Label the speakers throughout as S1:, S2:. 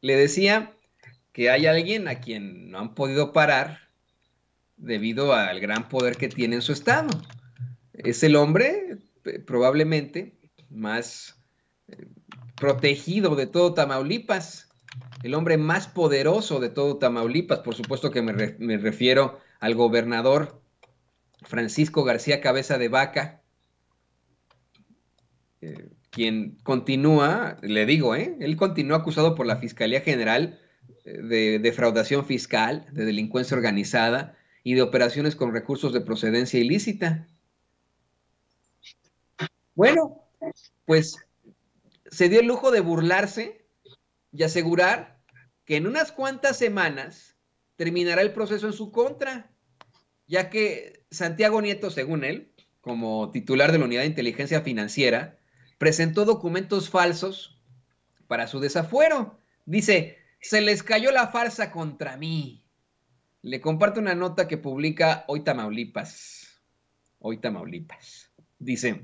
S1: Le decía que hay alguien a quien no han podido parar debido al gran poder que tiene en su estado. Es el hombre eh, probablemente más eh, protegido de todo Tamaulipas, el hombre más poderoso de todo Tamaulipas. Por supuesto que me refiero al gobernador Francisco García Cabeza de Vaca, quien continúa, le digo, ¿eh? él continúa acusado por la Fiscalía General eh, de defraudación fiscal, de delincuencia organizada y de operaciones con recursos de procedencia ilícita. Bueno, pues se dio el lujo de burlarse y asegurar que en unas cuantas semanas terminará el proceso en su contra, ya que Santiago Nieto, según él, como titular de la Unidad de Inteligencia Financiera, presentó documentos falsos para su desafuero. Dice, se les cayó la farsa contra mí. Le comparto una nota que publica Hoy Tamaulipas. Hoy Tamaulipas. Dice,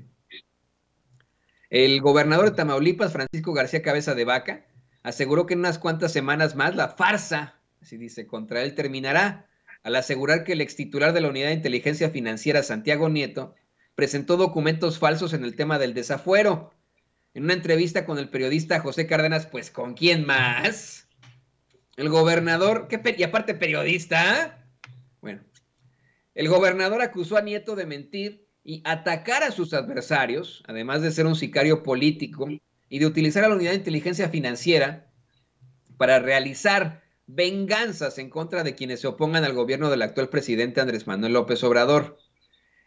S1: el gobernador de Tamaulipas, Francisco García Cabeza de Vaca, aseguró que en unas cuantas semanas más la farsa, así dice, contra él terminará, al asegurar que el ex titular de la Unidad de Inteligencia Financiera, Santiago Nieto, presentó documentos falsos en el tema del desafuero. En una entrevista con el periodista José Cárdenas, pues ¿con quién más? El gobernador, y aparte periodista. ¿eh? Bueno, el gobernador acusó a Nieto de mentir y atacar a sus adversarios, además de ser un sicario político y de utilizar a la unidad de inteligencia financiera para realizar venganzas en contra de quienes se opongan al gobierno del actual presidente Andrés Manuel López Obrador.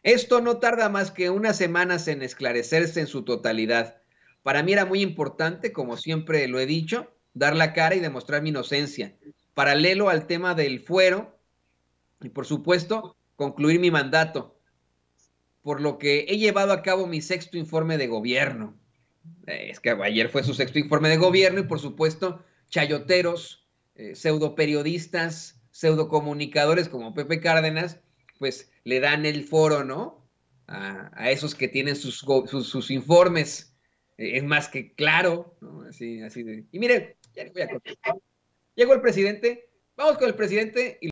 S1: Esto no tarda más que unas semanas en esclarecerse en su totalidad. Para mí era muy importante, como siempre lo he dicho, dar la cara y demostrar mi inocencia, paralelo al tema del fuero y, por supuesto, concluir mi mandato, por lo que he llevado a cabo mi sexto informe de gobierno. Eh, es que ayer fue su sexto informe de gobierno y, por supuesto, chayoteros, eh, periodistas, pseudo comunicadores como Pepe Cárdenas, pues le dan el foro, ¿no? A, esos que tienen sus, sus, informes. E, es más que claro, ¿no? Así, así de... Y miren, ya voy a Llegó el presidente, vamos con el presidente y